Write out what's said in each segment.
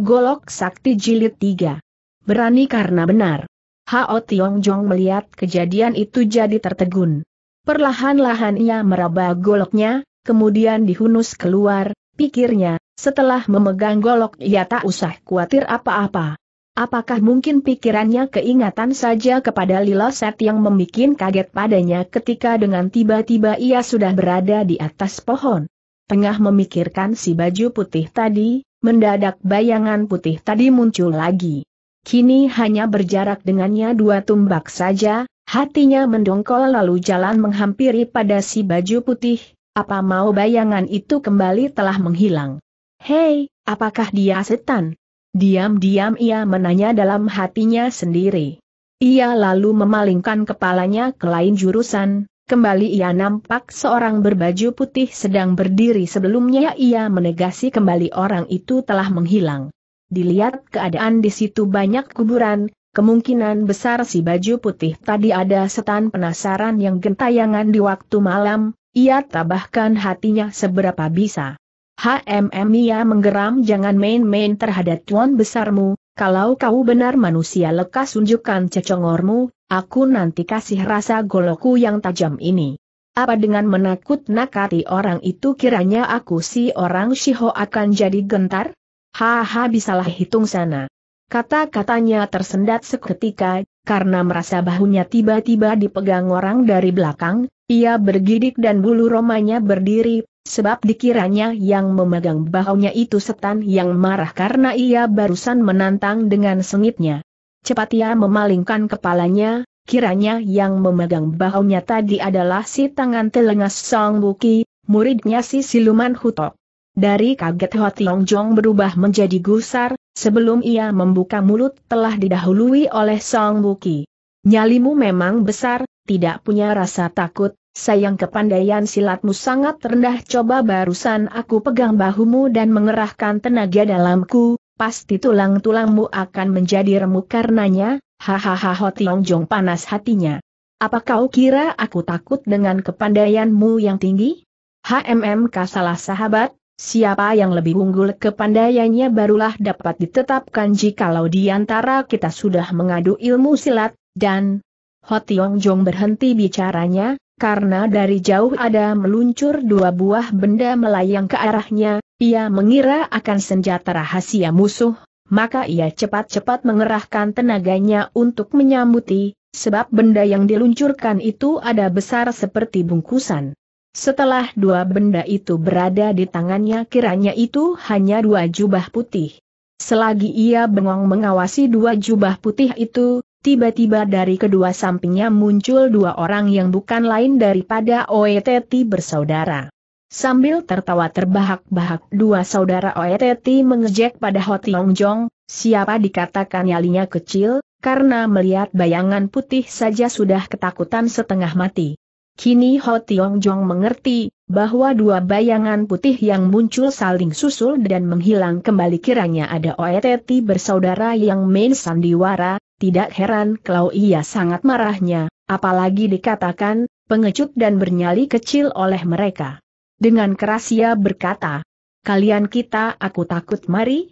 Golok Sakti Jilid 3. Berani karena benar. Hao Tiong Jong melihat kejadian itu jadi tertegun. Perlahan-lahan ia meraba goloknya, kemudian dihunus keluar, pikirnya, setelah memegang golok ia tak usah khawatir apa-apa. Apakah mungkin pikirannya keingatan saja kepada Set yang membuat kaget padanya ketika dengan tiba-tiba ia sudah berada di atas pohon? Tengah memikirkan si baju putih tadi, Mendadak bayangan putih tadi muncul lagi. Kini hanya berjarak dengannya dua tumbak saja, hatinya mendongkol lalu jalan menghampiri pada si baju putih, apa mau bayangan itu kembali telah menghilang. Hei, apakah dia setan? Diam-diam ia menanya dalam hatinya sendiri. Ia lalu memalingkan kepalanya ke lain jurusan, Kembali ia nampak seorang berbaju putih sedang berdiri sebelumnya ia menegasi kembali orang itu telah menghilang. Dilihat keadaan di situ banyak kuburan, kemungkinan besar si baju putih tadi ada setan penasaran yang gentayangan di waktu malam, ia tabahkan hatinya seberapa bisa. HMM ia menggeram jangan main-main terhadap tuan besarmu, kalau kau benar manusia lekas unjukkan cecongormu, aku nanti kasih rasa goloku yang tajam ini. Apa dengan menakut-nakati orang itu kiranya aku si orang Shiho akan jadi gentar? Haha bisalah hitung sana. Kata-katanya tersendat seketika, karena merasa bahunya tiba-tiba dipegang orang dari belakang, ia bergidik dan bulu romanya berdiri Sebab dikiranya yang memegang bahunya itu setan yang marah karena ia barusan menantang dengan sengitnya. Cepat ia memalingkan kepalanya, kiranya yang memegang bahunya tadi adalah si tangan telengas Song Buki, muridnya si siluman Hutok. Dari kaget Ho Tiong Jong berubah menjadi gusar, sebelum ia membuka mulut telah didahului oleh Song Buki. Nyalimu memang besar, tidak punya rasa takut, Sayang kepandaian silatmu sangat rendah coba barusan aku pegang bahumu dan mengerahkan tenaga dalamku, pasti tulang-tulangmu akan menjadi remuk karenanya, hahaha Hotiongjong Jong panas hatinya. Apa kau kira aku takut dengan kepandaianmu yang tinggi? HMMK salah sahabat, siapa yang lebih unggul kepandaiannya barulah dapat ditetapkan jikalau antara kita sudah mengadu ilmu silat, dan Hotiong Jong berhenti bicaranya, karena dari jauh ada meluncur dua buah benda melayang ke arahnya, ia mengira akan senjata rahasia musuh, maka ia cepat-cepat mengerahkan tenaganya untuk menyambuti, sebab benda yang diluncurkan itu ada besar seperti bungkusan. Setelah dua benda itu berada di tangannya kiranya itu hanya dua jubah putih. Selagi ia bengong mengawasi dua jubah putih itu, Tiba-tiba dari kedua sampingnya muncul dua orang yang bukan lain daripada OETT bersaudara. Sambil tertawa terbahak-bahak dua saudara OETT mengejek pada Ho Tiong Jong, siapa dikatakan nyalinya kecil, karena melihat bayangan putih saja sudah ketakutan setengah mati. Kini Ho Tiong Jong mengerti, bahwa dua bayangan putih yang muncul saling susul dan menghilang kembali kiranya ada OETT bersaudara yang main sandiwara, tidak heran kalau ia sangat marahnya, apalagi dikatakan, pengecut dan bernyali kecil oleh mereka. Dengan keras ia berkata, kalian kita aku takut mari,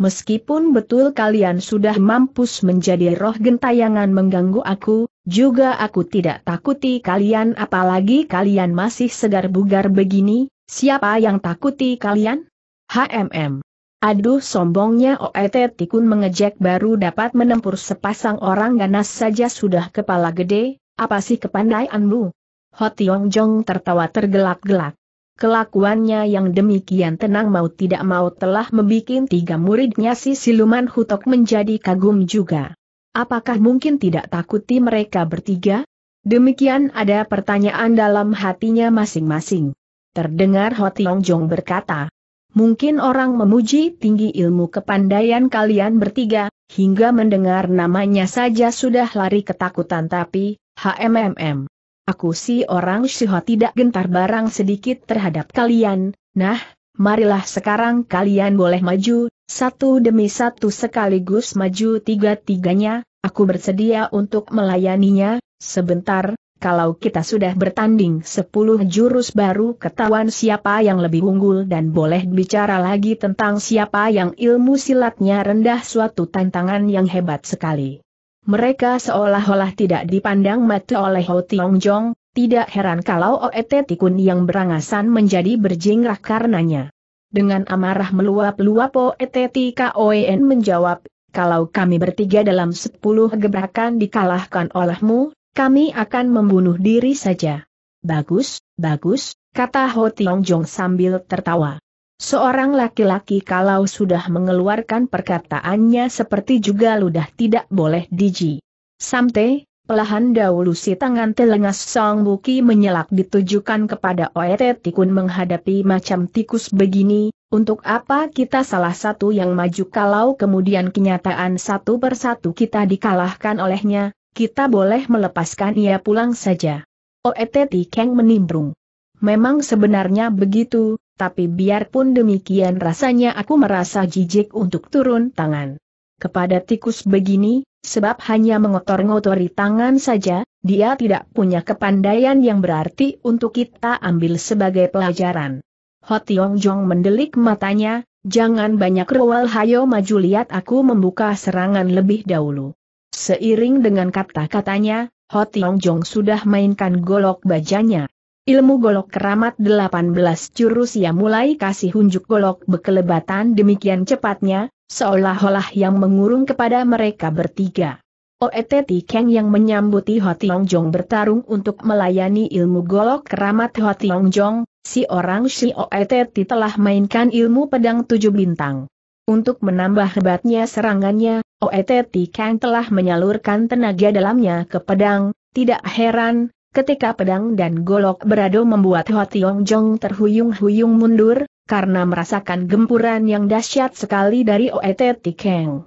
Meskipun betul kalian sudah mampus menjadi roh gentayangan mengganggu aku, juga aku tidak takuti kalian apalagi kalian masih segar bugar begini, siapa yang takuti kalian? HMM Aduh sombongnya OET Tikun mengejek baru dapat menempur sepasang orang ganas saja sudah kepala gede, apa sih kepandaianmu? Hotiong Jong tertawa tergelak-gelak. Kelakuannya yang demikian tenang mau tidak mau telah membuat tiga muridnya si siluman hutok menjadi kagum juga. Apakah mungkin tidak takuti mereka bertiga? Demikian ada pertanyaan dalam hatinya masing-masing. Terdengar Hotiong Jong berkata, mungkin orang memuji tinggi ilmu kepandaian kalian bertiga, hingga mendengar namanya saja sudah lari ketakutan tapi, HMMM. Aku si orang Syiho tidak gentar barang sedikit terhadap kalian, nah, marilah sekarang kalian boleh maju, satu demi satu sekaligus maju tiga-tiganya, aku bersedia untuk melayaninya, sebentar, kalau kita sudah bertanding sepuluh jurus baru ketahuan siapa yang lebih unggul dan boleh bicara lagi tentang siapa yang ilmu silatnya rendah suatu tantangan yang hebat sekali. Mereka seolah-olah tidak dipandang mati oleh Ho Tiong Jong, tidak heran kalau Oet Tikun yang berangasan menjadi berjingrak karenanya. Dengan amarah meluap-luap Oet Tikun e menjawab, kalau kami bertiga dalam sepuluh gebrakan dikalahkan olehmu, kami akan membunuh diri saja. Bagus, bagus, kata Ho Tiong Jong sambil tertawa. Seorang laki-laki kalau sudah mengeluarkan perkataannya seperti juga ludah tidak boleh diji. Samte, pelahan dahulu si tangan telengas Song Buki menyelak ditujukan kepada Oret Tikun menghadapi macam tikus begini, untuk apa kita salah satu yang maju kalau kemudian kenyataan satu persatu kita dikalahkan olehnya, kita boleh melepaskan ia pulang saja. Oeteti oh, Kang menimbrung. Memang sebenarnya begitu, tapi biarpun demikian rasanya aku merasa jijik untuk turun tangan. Kepada tikus begini, sebab hanya mengotor-ngotori tangan saja, dia tidak punya kepandaian yang berarti untuk kita ambil sebagai pelajaran. Hotiong Jong mendelik matanya, jangan banyak rewel hayo maju lihat aku membuka serangan lebih dahulu. Seiring dengan kata-katanya, Ho Tiong Jong sudah mainkan golok bajanya. Ilmu golok keramat 18 jurus ia mulai kasih hunjuk golok berkelebatan demikian cepatnya, seolah-olah yang mengurung kepada mereka bertiga. Oeteti Keng yang menyambuti Ho Tiong Jong bertarung untuk melayani ilmu golok keramat Ho Tiong Jong, si orang si Oeteti telah mainkan ilmu pedang tujuh bintang. Untuk menambah hebatnya serangannya, Oeteti Kang telah menyalurkan tenaga dalamnya ke pedang, tidak heran, ketika pedang dan golok beradu membuat Ho Tiong Jong terhuyung-huyung mundur, karena merasakan gempuran yang dahsyat sekali dari Oeteti Kang.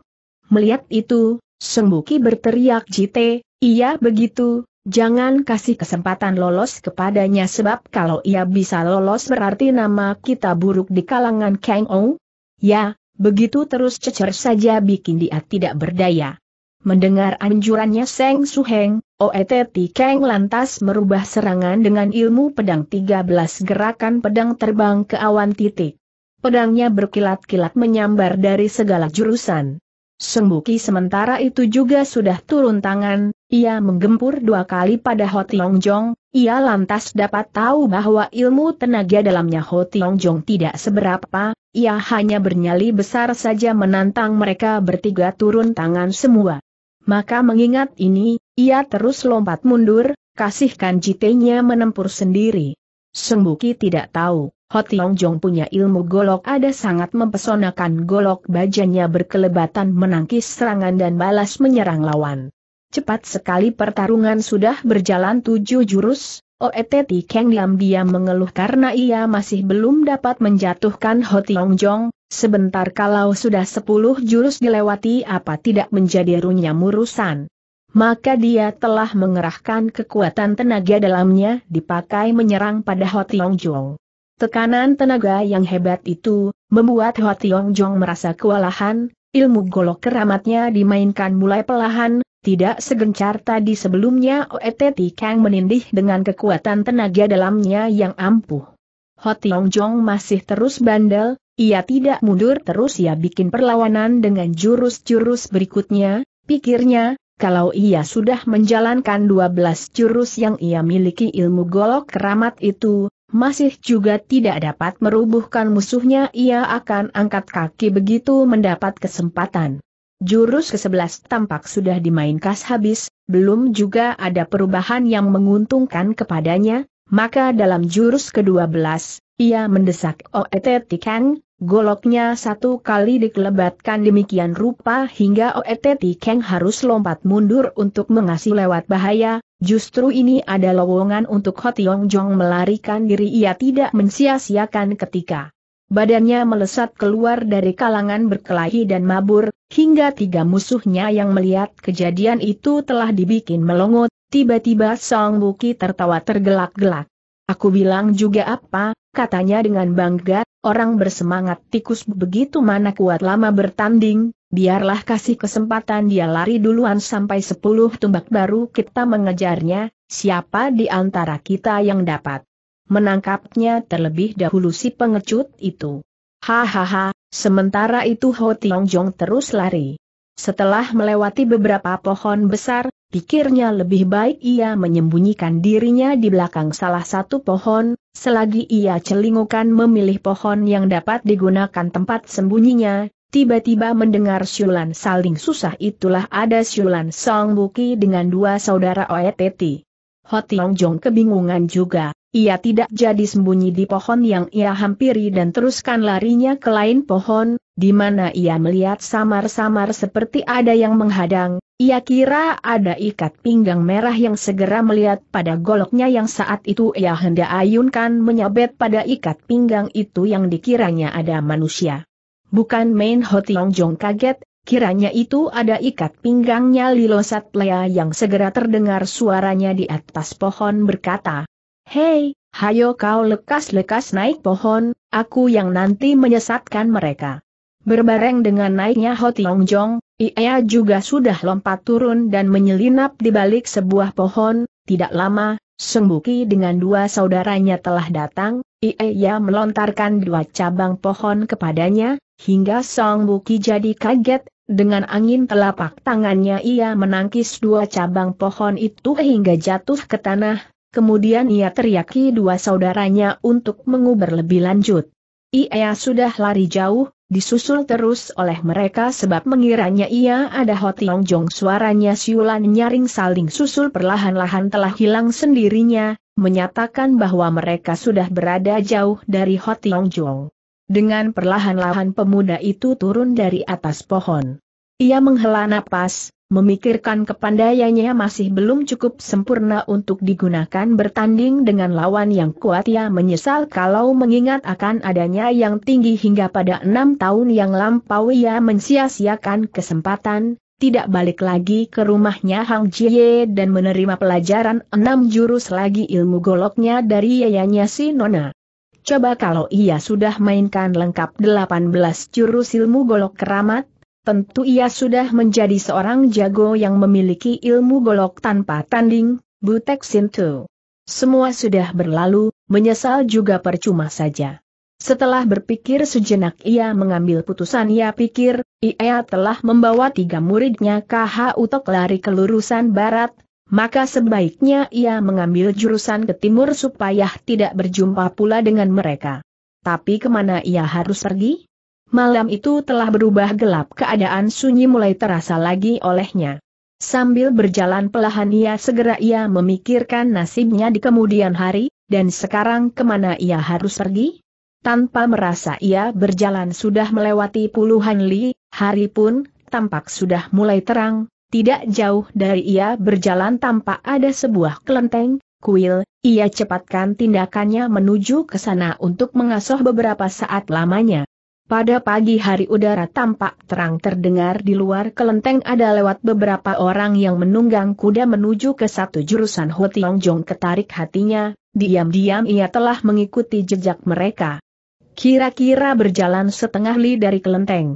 Melihat itu, Sembuki berteriak jite, iya begitu, jangan kasih kesempatan lolos kepadanya sebab kalau ia bisa lolos berarti nama kita buruk di kalangan Kang Ong. Ya, Begitu terus cecer saja bikin dia tidak berdaya. Mendengar anjurannya Seng Suheng, Oetet Keng lantas merubah serangan dengan ilmu pedang 13 gerakan pedang terbang ke awan titik. Pedangnya berkilat-kilat menyambar dari segala jurusan. Sembuki sementara itu juga sudah turun tangan, ia menggempur dua kali pada Ho Tiong Jong, ia lantas dapat tahu bahwa ilmu tenaga dalamnya Ho Tiong Jong tidak seberapa, ia hanya bernyali besar saja menantang mereka bertiga turun tangan semua. Maka mengingat ini, ia terus lompat mundur, kasihkan jitenya menempur sendiri. Sembuki tidak tahu, Hotiong Jong punya ilmu golok ada sangat mempesonakan golok bajanya berkelebatan menangkis serangan dan balas menyerang lawan. Cepat sekali pertarungan sudah berjalan tujuh jurus, Oeteti Keng diam-diam mengeluh karena ia masih belum dapat menjatuhkan Ho Tiong Jong, sebentar kalau sudah sepuluh jurus dilewati apa tidak menjadi runyam urusan. Maka dia telah mengerahkan kekuatan tenaga dalamnya dipakai menyerang pada Ho Tiong Jong. Tekanan tenaga yang hebat itu, membuat Ho Tiong Jong merasa kewalahan, ilmu golok keramatnya dimainkan mulai pelahan, tidak segencar tadi sebelumnya Oeteti Kang menindih dengan kekuatan tenaga dalamnya yang ampuh. Hotiong Jong masih terus bandel, ia tidak mundur terus ia bikin perlawanan dengan jurus-jurus berikutnya, pikirnya, kalau ia sudah menjalankan 12 jurus yang ia miliki ilmu golok keramat itu, masih juga tidak dapat merubuhkan musuhnya ia akan angkat kaki begitu mendapat kesempatan. Jurus ke-11 tampak sudah dimainkan habis, belum juga ada perubahan yang menguntungkan kepadanya, maka dalam jurus ke-12, ia mendesak OETT Kang, goloknya satu kali dikelebatkan demikian rupa hingga OETT Kang harus lompat mundur untuk mengasih lewat bahaya, justru ini ada lowongan untuk Hotiong Jong melarikan diri ia tidak mensia-siakan ketika badannya melesat keluar dari kalangan berkelahi dan mabur, hingga tiga musuhnya yang melihat kejadian itu telah dibikin melongot, tiba-tiba Song Buki tertawa tergelak-gelak. Aku bilang juga apa, katanya dengan bangga, orang bersemangat tikus begitu mana kuat lama bertanding, biarlah kasih kesempatan dia lari duluan sampai sepuluh tumbak baru kita mengejarnya, siapa di antara kita yang dapat menangkapnya terlebih dahulu si pengecut itu. Hahaha, Sementara itu Ho Tiong Jong terus lari. Setelah melewati beberapa pohon besar, pikirnya lebih baik ia menyembunyikan dirinya di belakang salah satu pohon, selagi ia celingukan memilih pohon yang dapat digunakan tempat sembunyinya, tiba-tiba mendengar siulan saling susah itulah ada siulan Song Buki dengan dua saudara Oeteti. Ho Tiong Jong kebingungan juga. Ia tidak jadi sembunyi di pohon yang ia hampiri dan teruskan larinya ke lain pohon, di mana ia melihat samar-samar seperti ada yang menghadang, ia kira ada ikat pinggang merah yang segera melihat pada goloknya yang saat itu ia hendak ayunkan menyabet pada ikat pinggang itu yang dikiranya ada manusia. Bukan main Hotiong Jong kaget, kiranya itu ada ikat pinggangnya Lilo Satlea yang segera terdengar suaranya di atas pohon berkata, Hei, hayo kau lekas-lekas naik pohon, aku yang nanti menyesatkan mereka. Berbareng dengan naiknya Ho Jong, Ia juga sudah lompat turun dan menyelinap di balik sebuah pohon, tidak lama, Sengbuki dengan dua saudaranya telah datang, Ia melontarkan dua cabang pohon kepadanya, hingga Sengbuki jadi kaget, dengan angin telapak tangannya ia menangkis dua cabang pohon itu hingga jatuh ke tanah, kemudian ia teriaki dua saudaranya untuk menguber lebih lanjut. Ia sudah lari jauh, disusul terus oleh mereka sebab mengiranya ia ada Hotiong Jong suaranya siulan nyaring saling susul perlahan-lahan telah hilang sendirinya, menyatakan bahwa mereka sudah berada jauh dari Hotiong Jong. Dengan perlahan-lahan pemuda itu turun dari atas pohon. Ia menghela napas, memikirkan kepandaiannya masih belum cukup sempurna untuk digunakan bertanding dengan lawan yang kuat ia menyesal kalau mengingat akan adanya yang tinggi hingga pada enam tahun yang lampau ia mensia-siakan kesempatan, tidak balik lagi ke rumahnya Hang Jie dan menerima pelajaran enam jurus lagi ilmu goloknya dari yayanya si Nona. Coba kalau ia sudah mainkan lengkap 18 jurus ilmu golok keramat, Tentu ia sudah menjadi seorang jago yang memiliki ilmu golok tanpa tanding, Butek Sintu. Semua sudah berlalu, menyesal juga percuma saja. Setelah berpikir sejenak ia mengambil putusan ia pikir, ia telah membawa tiga muridnya KH untuk lari ke lurusan barat, maka sebaiknya ia mengambil jurusan ke timur supaya tidak berjumpa pula dengan mereka. Tapi kemana ia harus pergi? Malam itu telah berubah gelap keadaan sunyi mulai terasa lagi olehnya. Sambil berjalan pelahan ia segera ia memikirkan nasibnya di kemudian hari, dan sekarang kemana ia harus pergi? Tanpa merasa ia berjalan sudah melewati puluhan li, hari pun tampak sudah mulai terang, tidak jauh dari ia berjalan tampak ada sebuah kelenteng, kuil, ia cepatkan tindakannya menuju ke sana untuk mengasuh beberapa saat lamanya. Pada pagi hari udara tampak terang terdengar di luar kelenteng ada lewat beberapa orang yang menunggang kuda menuju ke satu jurusan Ho Tiong Jong ketarik hatinya, diam-diam ia telah mengikuti jejak mereka. Kira-kira berjalan setengah li dari kelenteng.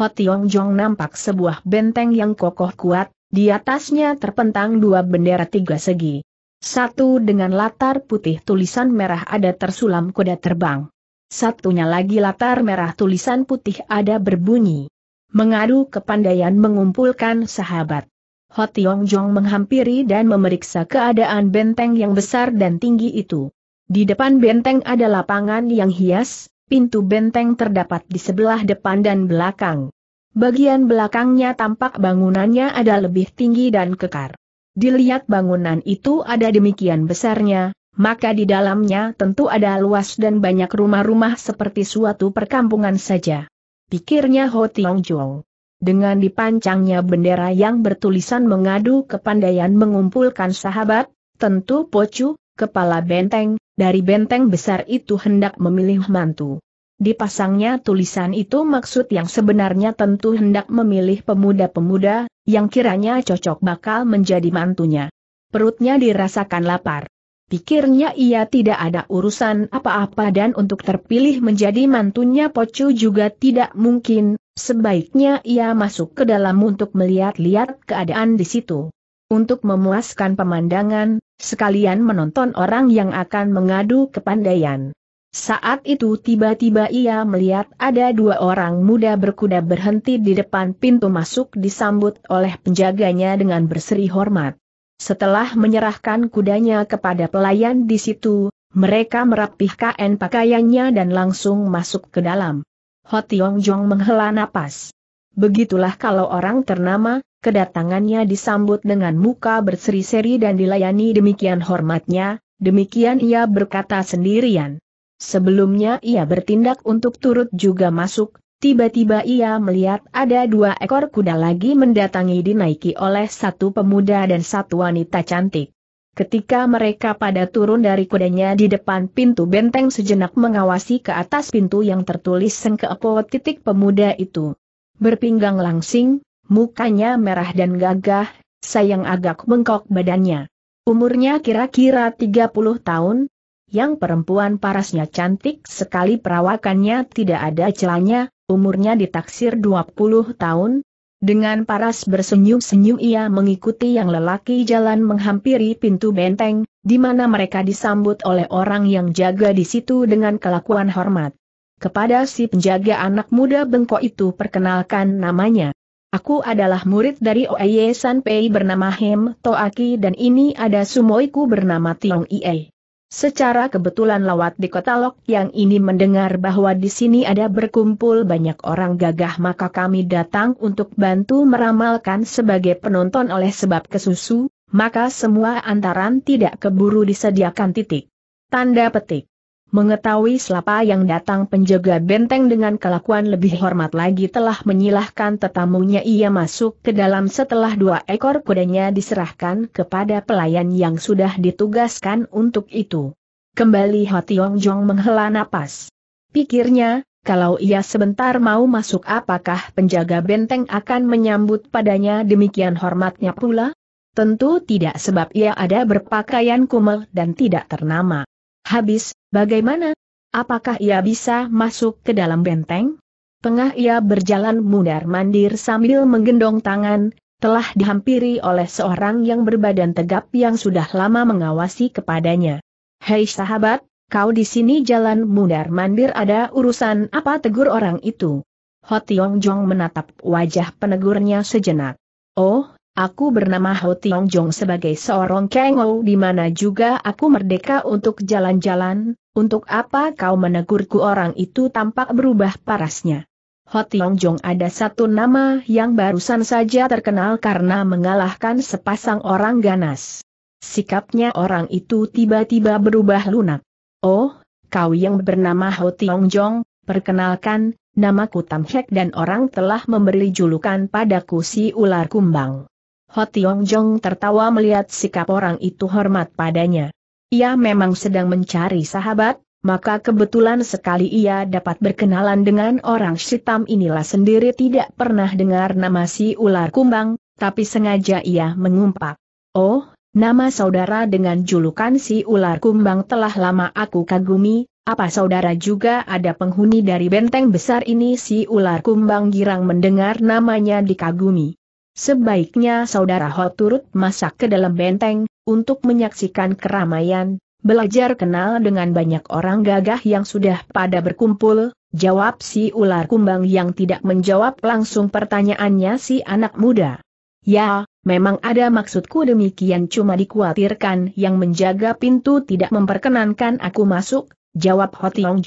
Ho Tiong Jong nampak sebuah benteng yang kokoh kuat, di atasnya terpentang dua bendera tiga segi. Satu dengan latar putih tulisan merah ada tersulam kuda terbang satunya lagi latar merah tulisan putih ada berbunyi. Mengadu kepandaian mengumpulkan sahabat. Ho Tiong Jong menghampiri dan memeriksa keadaan benteng yang besar dan tinggi itu. Di depan benteng ada lapangan yang hias, pintu benteng terdapat di sebelah depan dan belakang. Bagian belakangnya tampak bangunannya ada lebih tinggi dan kekar. Dilihat bangunan itu ada demikian besarnya, maka di dalamnya tentu ada luas dan banyak rumah-rumah seperti suatu perkampungan saja. Pikirnya Ho Tiong Joo. Dengan dipancangnya bendera yang bertulisan mengadu kepandaian mengumpulkan sahabat, tentu Pocu, kepala benteng, dari benteng besar itu hendak memilih mantu. Dipasangnya tulisan itu maksud yang sebenarnya tentu hendak memilih pemuda-pemuda, yang kiranya cocok bakal menjadi mantunya. Perutnya dirasakan lapar. Pikirnya ia tidak ada urusan apa-apa dan untuk terpilih menjadi mantunya Pocu juga tidak mungkin, sebaiknya ia masuk ke dalam untuk melihat-lihat keadaan di situ. Untuk memuaskan pemandangan, sekalian menonton orang yang akan mengadu ke kepandaian. Saat itu tiba-tiba ia melihat ada dua orang muda berkuda berhenti di depan pintu masuk disambut oleh penjaganya dengan berseri hormat. Setelah menyerahkan kudanya kepada pelayan di situ, mereka merapihkan pakaiannya dan langsung masuk ke dalam. Hotiong Jong menghela napas. Begitulah kalau orang ternama, kedatangannya disambut dengan muka berseri-seri dan dilayani demikian hormatnya, demikian ia berkata sendirian. Sebelumnya ia bertindak untuk turut juga masuk, Tiba-tiba ia melihat ada dua ekor kuda lagi mendatangi dinaiki oleh satu pemuda dan satu wanita cantik. Ketika mereka pada turun dari kudanya di depan pintu benteng sejenak mengawasi ke atas pintu yang tertulis sengkeepo titik pemuda itu. Berpinggang langsing, mukanya merah dan gagah, sayang agak bengkok badannya. Umurnya kira-kira 30 tahun, yang perempuan parasnya cantik sekali perawakannya tidak ada celanya, umurnya ditaksir 20 tahun. Dengan paras bersenyum-senyum ia mengikuti yang lelaki jalan menghampiri pintu benteng, di mana mereka disambut oleh orang yang jaga di situ dengan kelakuan hormat. Kepada si penjaga anak muda bengkok itu perkenalkan namanya. Aku adalah murid dari Oeye Sanpei bernama Hem Toaki dan ini ada sumoiku bernama Tiong Ie. Secara kebetulan lawat di kota Lok yang ini mendengar bahwa di sini ada berkumpul banyak orang gagah maka kami datang untuk bantu meramalkan sebagai penonton oleh sebab kesusu, maka semua antaran tidak keburu disediakan titik. Tanda petik. Mengetahui selapa yang datang penjaga benteng dengan kelakuan lebih hormat lagi telah menyilahkan tetamunya ia masuk ke dalam setelah dua ekor kudanya diserahkan kepada pelayan yang sudah ditugaskan untuk itu. Kembali Hati Yong Jong menghela napas. Pikirnya, kalau ia sebentar mau masuk apakah penjaga benteng akan menyambut padanya demikian hormatnya pula? Tentu tidak sebab ia ada berpakaian kumel dan tidak ternama. Habis, bagaimana? Apakah ia bisa masuk ke dalam benteng? Tengah ia berjalan mundar-mandir sambil menggendong tangan, telah dihampiri oleh seorang yang berbadan tegap yang sudah lama mengawasi kepadanya. Hei sahabat, kau di sini jalan mundar-mandir ada urusan apa tegur orang itu? Hotiong Jong menatap wajah penegurnya sejenak. Oh, Aku bernama Ho Tiong Jong sebagai seorang kengo di mana juga aku merdeka untuk jalan-jalan, untuk apa kau menegurku orang itu tampak berubah parasnya. Ho Tiong Jong ada satu nama yang barusan saja terkenal karena mengalahkan sepasang orang ganas. Sikapnya orang itu tiba-tiba berubah lunak. Oh, kau yang bernama Ho Tiong Jong, perkenalkan, namaku Tam Hek dan orang telah memberi julukan padaku si ular kumbang. Ho Tiong Jong tertawa melihat sikap orang itu hormat padanya. Ia memang sedang mencari sahabat, maka kebetulan sekali ia dapat berkenalan dengan orang Sitam inilah sendiri tidak pernah dengar nama si ular kumbang, tapi sengaja ia mengumpak. Oh, nama saudara dengan julukan si ular kumbang telah lama aku kagumi, apa saudara juga ada penghuni dari benteng besar ini si ular kumbang girang mendengar namanya dikagumi. Sebaiknya saudara Ho turut masak ke dalam benteng, untuk menyaksikan keramaian, belajar kenal dengan banyak orang gagah yang sudah pada berkumpul, jawab si ular kumbang yang tidak menjawab langsung pertanyaannya si anak muda. Ya, memang ada maksudku demikian cuma dikhawatirkan yang menjaga pintu tidak memperkenankan aku masuk, jawab Ho Tiong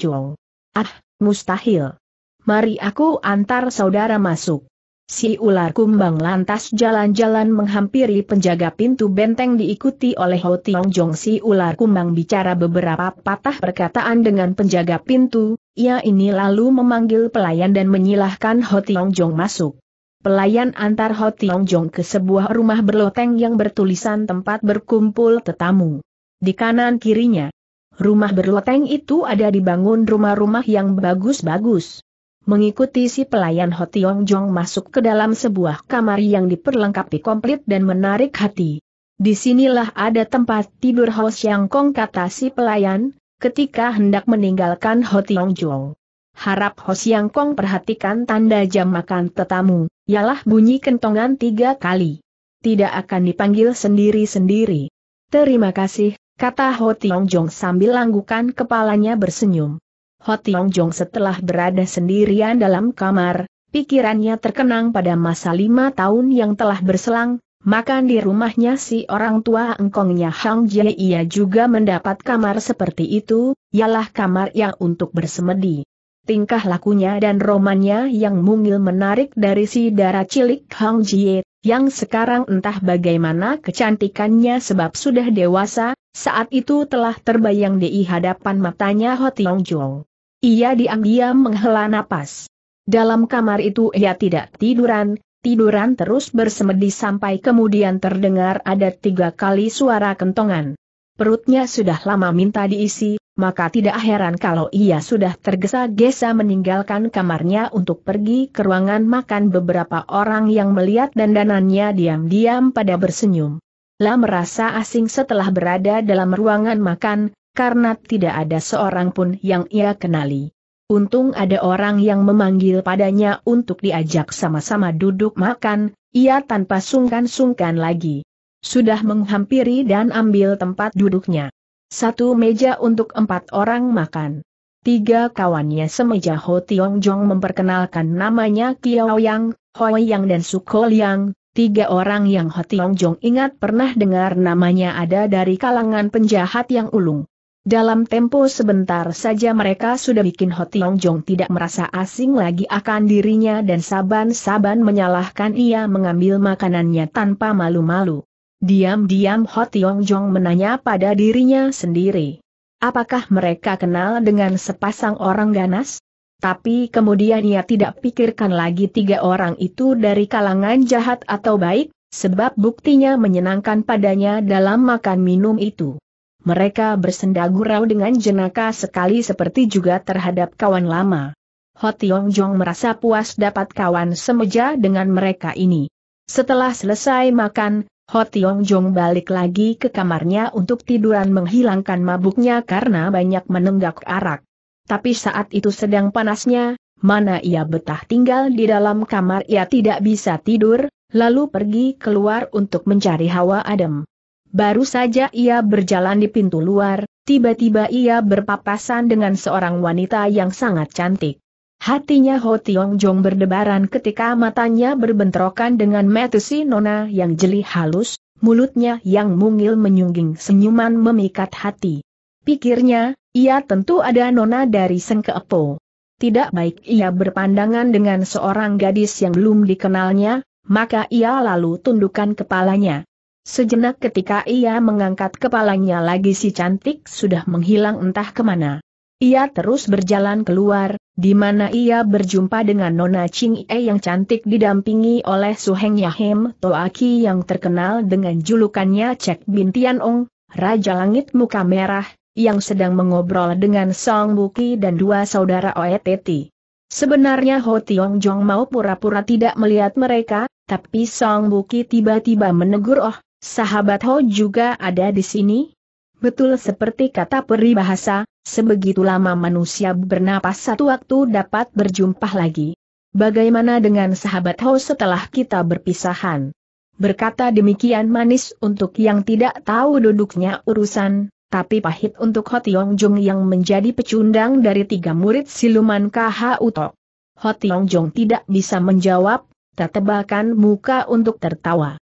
Ah, mustahil. Mari aku antar saudara masuk. Si ular kumbang lantas jalan-jalan menghampiri penjaga pintu benteng diikuti oleh Ho Tiong Jong. Si ular kumbang bicara beberapa patah perkataan dengan penjaga pintu, ia ini lalu memanggil pelayan dan menyilahkan Ho Tiong Jong masuk. Pelayan antar Ho Tiong Jong ke sebuah rumah berloteng yang bertulisan tempat berkumpul tetamu. Di kanan kirinya, rumah berloteng itu ada dibangun rumah-rumah yang bagus-bagus mengikuti si pelayan Ho Tiong Jong masuk ke dalam sebuah kamar yang diperlengkapi komplit dan menarik hati. Disinilah ada tempat tidur Ho Siang Kong kata si pelayan, ketika hendak meninggalkan Ho Tiong Jong. Harap Ho Siang Kong perhatikan tanda jam makan tetamu, ialah bunyi kentongan tiga kali. Tidak akan dipanggil sendiri-sendiri. Terima kasih, kata Ho Tiong Jong sambil langgukan kepalanya bersenyum. Ho Tiong Jong setelah berada sendirian dalam kamar, pikirannya terkenang pada masa lima tahun yang telah berselang, makan di rumahnya si orang tua engkongnya Hang Jie ia juga mendapat kamar seperti itu, ialah kamar yang untuk bersemedi. Tingkah lakunya dan romannya yang mungil menarik dari si darah cilik Hang Jie, yang sekarang entah bagaimana kecantikannya sebab sudah dewasa, saat itu telah terbayang di hadapan matanya Ho Tiong Jong. Ia diam-diam menghela napas. Dalam kamar itu ia tidak tiduran, tiduran terus bersemedi sampai kemudian terdengar ada tiga kali suara kentongan. Perutnya sudah lama minta diisi, maka tidak heran kalau ia sudah tergesa-gesa meninggalkan kamarnya untuk pergi ke ruangan makan beberapa orang yang melihat dandanannya diam-diam pada bersenyum. Lah merasa asing setelah berada dalam ruangan makan, karena tidak ada seorang pun yang ia kenali. Untung ada orang yang memanggil padanya untuk diajak sama-sama duduk makan, ia tanpa sungkan-sungkan lagi. Sudah menghampiri dan ambil tempat duduknya. Satu meja untuk empat orang makan. Tiga kawannya semeja Ho Tiong Jong memperkenalkan namanya Kiao Yang, Hoi Yang dan Sukol Yang. Tiga orang yang Ho Tiong Jong ingat pernah dengar namanya ada dari kalangan penjahat yang ulung. Dalam tempo sebentar saja mereka sudah bikin Ho Tiong Jong tidak merasa asing lagi akan dirinya dan saban-saban menyalahkan ia mengambil makanannya tanpa malu-malu. Diam-diam Ho Tiong Jong menanya pada dirinya sendiri. Apakah mereka kenal dengan sepasang orang ganas? Tapi kemudian ia tidak pikirkan lagi tiga orang itu dari kalangan jahat atau baik, sebab buktinya menyenangkan padanya dalam makan minum itu mereka bersenda gurau dengan jenaka sekali seperti juga terhadap kawan lama. Ho Jong merasa puas dapat kawan semeja dengan mereka ini. Setelah selesai makan, Ho Jong balik lagi ke kamarnya untuk tiduran menghilangkan mabuknya karena banyak menenggak arak. Tapi saat itu sedang panasnya, mana ia betah tinggal di dalam kamar ia tidak bisa tidur, lalu pergi keluar untuk mencari hawa adem. Baru saja ia berjalan di pintu luar, tiba-tiba ia berpapasan dengan seorang wanita yang sangat cantik. Hatinya Ho Tiong Jong berdebaran ketika matanya berbentrokan dengan Metusi Nona yang jeli halus, mulutnya yang mungil menyungging senyuman memikat hati. Pikirnya, ia tentu ada Nona dari Sengkeepo. Tidak baik ia berpandangan dengan seorang gadis yang belum dikenalnya, maka ia lalu tundukkan kepalanya. Sejenak ketika ia mengangkat kepalanya lagi si cantik sudah menghilang entah kemana. Ia terus berjalan keluar, di mana ia berjumpa dengan Nona Ching E yang cantik didampingi oleh Suheng Yahim Toaki yang terkenal dengan julukannya Cek Bin Tian Ong, Raja Langit Muka Merah, yang sedang mengobrol dengan Song Buki dan dua saudara Oeteti. Sebenarnya Ho Tiong Jong mau pura-pura tidak melihat mereka, tapi Song Buki tiba-tiba menegur Oh, Sahabat Ho juga ada di sini? Betul seperti kata peri bahasa, sebegitu lama manusia bernapas satu waktu dapat berjumpa lagi. Bagaimana dengan sahabat Ho setelah kita berpisahan? Berkata demikian manis untuk yang tidak tahu duduknya urusan, tapi pahit untuk Ho Tiong Jong yang menjadi pecundang dari tiga murid siluman KH Uto. Ho Tiong Jong tidak bisa menjawab, tetebakan muka untuk tertawa.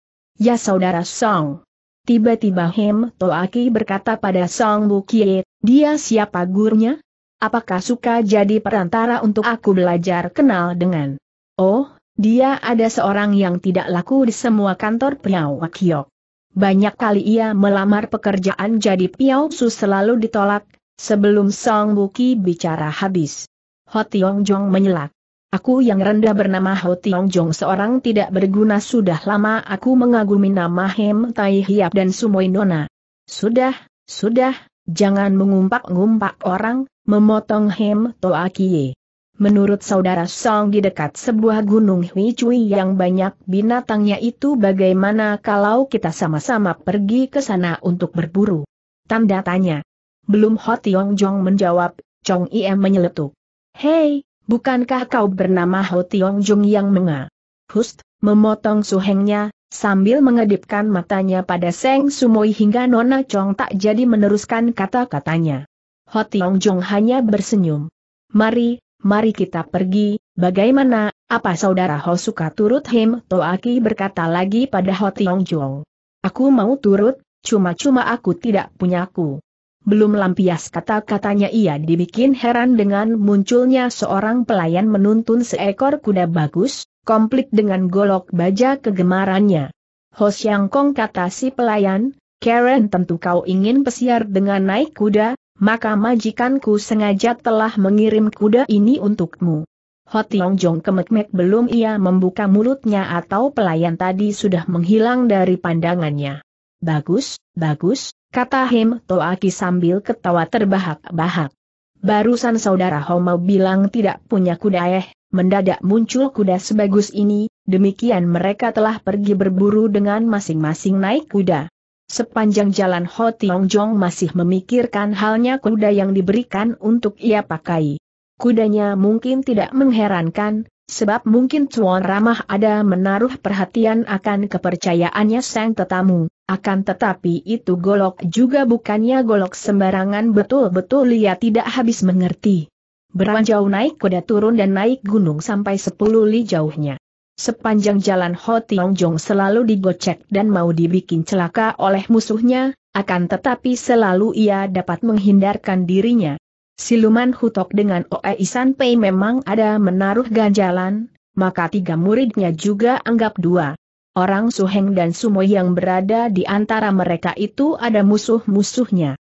Ya saudara Song. Tiba-tiba Hem Toaki berkata pada Song Bukie, dia siapa gurunya? Apakah suka jadi perantara untuk aku belajar kenal dengan? Oh, dia ada seorang yang tidak laku di semua kantor Piao Banyak kali ia melamar pekerjaan jadi Piao Su selalu ditolak, sebelum Song Buki bicara habis. Hotiong Jong menyelak. Aku yang rendah bernama Ho Tiong Jong seorang tidak berguna sudah lama aku mengagumi nama Hem Tai Hiap dan Sumoy Nona. Sudah, sudah, jangan mengumpak-ngumpak orang, memotong Hem Toa Kie. Menurut saudara Song di dekat sebuah gunung Hui Cui yang banyak binatangnya itu bagaimana kalau kita sama-sama pergi ke sana untuk berburu? Tanda tanya. Belum Ho Tiong Jong menjawab, Chong Ie menyeletuk. Hei, bukankah kau bernama Ho Tiong Jung yang menga? Hust, memotong suhengnya, sambil mengedipkan matanya pada Seng Sumoi hingga Nona Chong tak jadi meneruskan kata-katanya. Ho Tiong Jung hanya bersenyum. Mari, mari kita pergi, bagaimana, apa saudara Ho suka turut Him Toaki berkata lagi pada Ho Tiong Jung. Aku mau turut, cuma-cuma aku tidak punyaku belum lampias kata-katanya ia dibikin heran dengan munculnya seorang pelayan menuntun seekor kuda bagus, komplit dengan golok baja kegemarannya. Ho Kong kata si pelayan, Karen tentu kau ingin pesiar dengan naik kuda, maka majikanku sengaja telah mengirim kuda ini untukmu. Tiong Jong kemek-mek belum ia membuka mulutnya atau pelayan tadi sudah menghilang dari pandangannya. Bagus, bagus, kata Him Toaki sambil ketawa terbahak-bahak. Barusan saudara Homo bilang tidak punya kuda eh, mendadak muncul kuda sebagus ini, demikian mereka telah pergi berburu dengan masing-masing naik kuda. Sepanjang jalan Ho Tiong Jong masih memikirkan halnya kuda yang diberikan untuk ia pakai. Kudanya mungkin tidak mengherankan, sebab mungkin Tuan Ramah ada menaruh perhatian akan kepercayaannya sang tetamu. Akan tetapi itu golok juga bukannya golok sembarangan betul-betul ia tidak habis mengerti. jauh naik kuda turun dan naik gunung sampai sepuluh li jauhnya. Sepanjang jalan Ho Tiong Jong selalu digocek dan mau dibikin celaka oleh musuhnya, akan tetapi selalu ia dapat menghindarkan dirinya. Siluman Hutok dengan Oe Isan Pei memang ada menaruh ganjalan, maka tiga muridnya juga anggap dua. Orang Suheng dan Sumo yang berada di antara mereka itu ada musuh-musuhnya.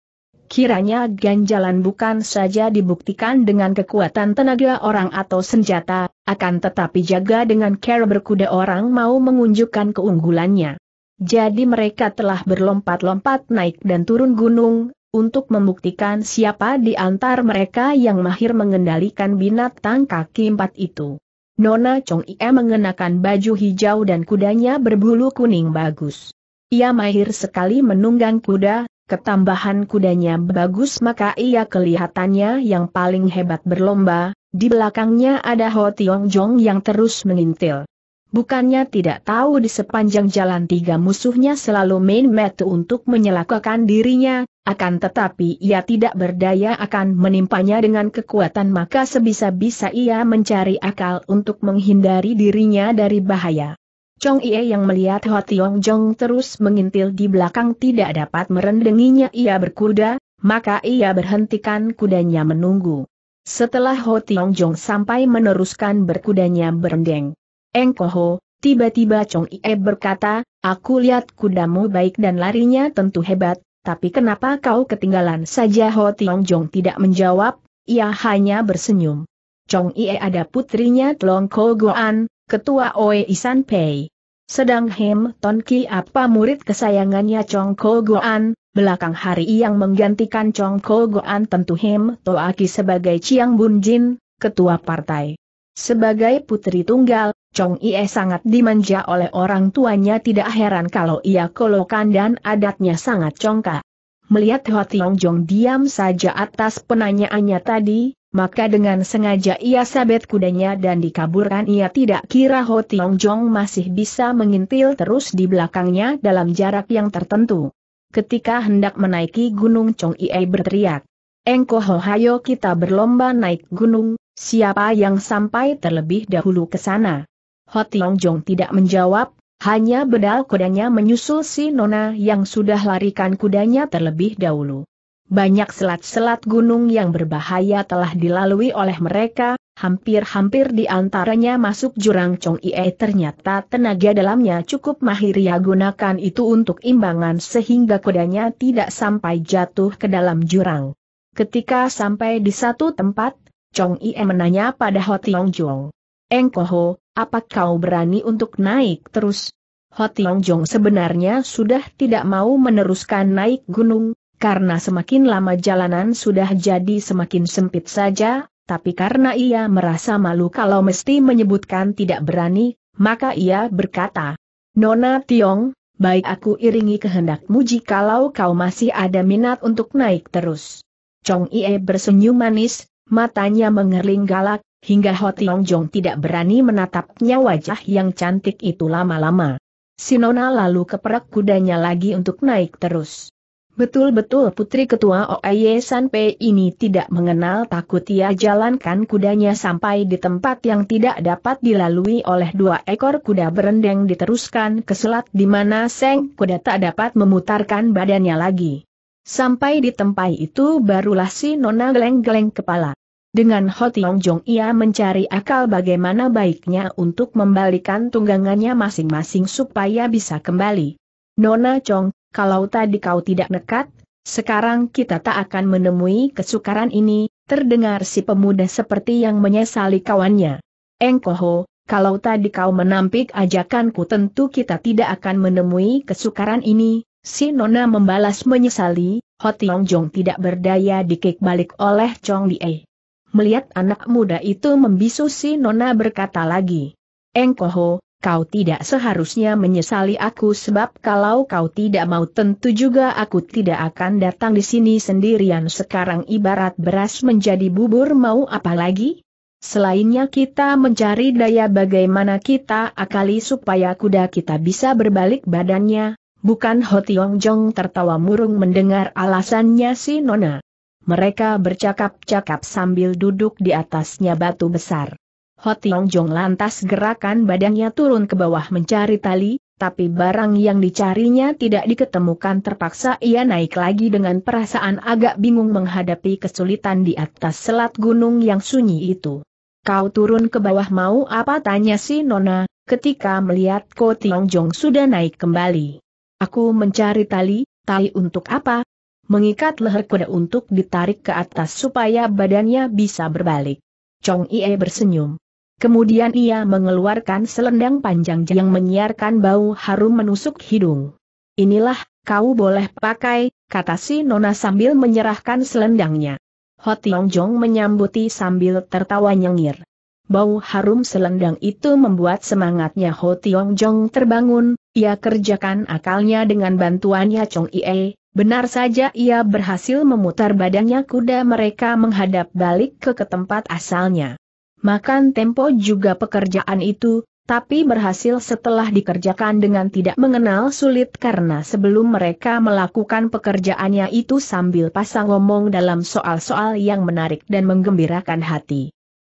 Kiranya ganjalan bukan saja dibuktikan dengan kekuatan tenaga orang atau senjata, akan tetapi jaga dengan cara berkuda orang mau mengunjukkan keunggulannya. Jadi mereka telah berlompat-lompat naik dan turun gunung, untuk membuktikan siapa di antar mereka yang mahir mengendalikan binatang kaki empat itu. Nona Chong Ie mengenakan baju hijau dan kudanya berbulu kuning bagus. Ia mahir sekali menunggang kuda, ketambahan kudanya bagus maka ia kelihatannya yang paling hebat berlomba, di belakangnya ada Ho Tiong Jong yang terus mengintil. Bukannya tidak tahu di sepanjang jalan tiga musuhnya selalu main metu untuk menyelakakan dirinya, akan tetapi ia tidak berdaya akan menimpanya dengan kekuatan maka sebisa-bisa ia mencari akal untuk menghindari dirinya dari bahaya. Chong Ie yang melihat Ho Tiong Jong terus mengintil di belakang tidak dapat merendenginya ia berkuda, maka ia berhentikan kudanya menunggu. Setelah Ho Tiong Jong sampai meneruskan berkudanya berendeng. Engkoho, tiba-tiba Chong Ie berkata, aku lihat kudamu baik dan larinya tentu hebat, tapi kenapa kau ketinggalan saja Ho Tiong Jong tidak menjawab, ia hanya bersenyum. Chong Ie ada putrinya Tlong Ko Goan, ketua Oe Isan Pei. Sedang Hem Ton Ki apa murid kesayangannya Chong Ko Goan, belakang hari yang menggantikan Chong Ko Goan tentu Hem To sebagai Chiang Bun Jin, ketua partai. Sebagai putri tunggal, Chong Ie sangat dimanja oleh orang tuanya tidak heran kalau ia kolokan dan adatnya sangat congkak. Melihat Ho Tiong Jong diam saja atas penanyaannya tadi, maka dengan sengaja ia sabet kudanya dan dikaburkan ia tidak kira Ho Tiong Jong masih bisa mengintil terus di belakangnya dalam jarak yang tertentu. Ketika hendak menaiki gunung Chong Ie berteriak, Engko Ho Hayo kita berlomba naik gunung, Siapa yang sampai terlebih dahulu ke sana? Hot Long Jong tidak menjawab, hanya bedal kudanya menyusul si Nona yang sudah larikan kudanya terlebih dahulu. Banyak selat-selat gunung yang berbahaya telah dilalui oleh mereka, hampir-hampir di antaranya masuk jurang Chong Ie ternyata tenaga dalamnya cukup mahir ia gunakan itu untuk imbangan sehingga kudanya tidak sampai jatuh ke dalam jurang. Ketika sampai di satu tempat, Chong Ie menanya pada Ho Tiong Jong. Engko apa kau berani untuk naik terus? Ho Tiong Jong sebenarnya sudah tidak mau meneruskan naik gunung, karena semakin lama jalanan sudah jadi semakin sempit saja, tapi karena ia merasa malu kalau mesti menyebutkan tidak berani, maka ia berkata, Nona Tiong, baik aku iringi kehendakmu jikalau kau masih ada minat untuk naik terus. Chong Ie bersenyum manis, matanya mengering galak, hingga Ho Tiong Jong tidak berani menatapnya wajah yang cantik itu lama-lama. Sinona lalu keperak kudanya lagi untuk naik terus. Betul-betul putri ketua OAY Sanpe ini tidak mengenal takut ia jalankan kudanya sampai di tempat yang tidak dapat dilalui oleh dua ekor kuda berendeng diteruskan ke selat di mana seng kuda tak dapat memutarkan badannya lagi. Sampai di tempat itu barulah si Nona geleng-geleng kepala. Dengan Hot Tiong Jong ia mencari akal bagaimana baiknya untuk membalikan tunggangannya masing-masing supaya bisa kembali. Nona Chong, kalau tadi kau tidak nekat, sekarang kita tak akan menemui kesukaran ini, terdengar si pemuda seperti yang menyesali kawannya. Engkoho, kalau tadi kau menampik ajakanku tentu kita tidak akan menemui kesukaran ini, si Nona membalas menyesali, Hot Tiong Jong tidak berdaya dikik balik oleh Chong Lie. Melihat anak muda itu membisu si Nona berkata lagi. Engkoho, kau tidak seharusnya menyesali aku sebab kalau kau tidak mau tentu juga aku tidak akan datang di sini sendirian sekarang ibarat beras menjadi bubur mau apa lagi? Selainnya kita mencari daya bagaimana kita akali supaya kuda kita bisa berbalik badannya, bukan Ho Tiong Jong tertawa murung mendengar alasannya si Nona. Mereka bercakap-cakap sambil duduk di atasnya batu besar. Hotiong Jong lantas gerakan badannya turun ke bawah mencari tali, tapi barang yang dicarinya tidak diketemukan terpaksa ia naik lagi dengan perasaan agak bingung menghadapi kesulitan di atas selat gunung yang sunyi itu. Kau turun ke bawah mau apa tanya si Nona, ketika melihat Ko Tiong Jong sudah naik kembali. Aku mencari tali, tali untuk apa, mengikat leher kuda untuk ditarik ke atas supaya badannya bisa berbalik. Chong Ie bersenyum. Kemudian ia mengeluarkan selendang panjang yang menyiarkan bau harum menusuk hidung. Inilah, kau boleh pakai, kata si Nona sambil menyerahkan selendangnya. Hotiong Jong menyambuti sambil tertawa nyengir. Bau harum selendang itu membuat semangatnya Tiong Jong terbangun, ia kerjakan akalnya dengan bantuannya Chong Ie, Benar saja ia berhasil memutar badannya kuda mereka menghadap balik ke, ke tempat asalnya. Makan tempo juga pekerjaan itu, tapi berhasil setelah dikerjakan dengan tidak mengenal sulit karena sebelum mereka melakukan pekerjaannya itu sambil pasang ngomong dalam soal-soal yang menarik dan menggembirakan hati.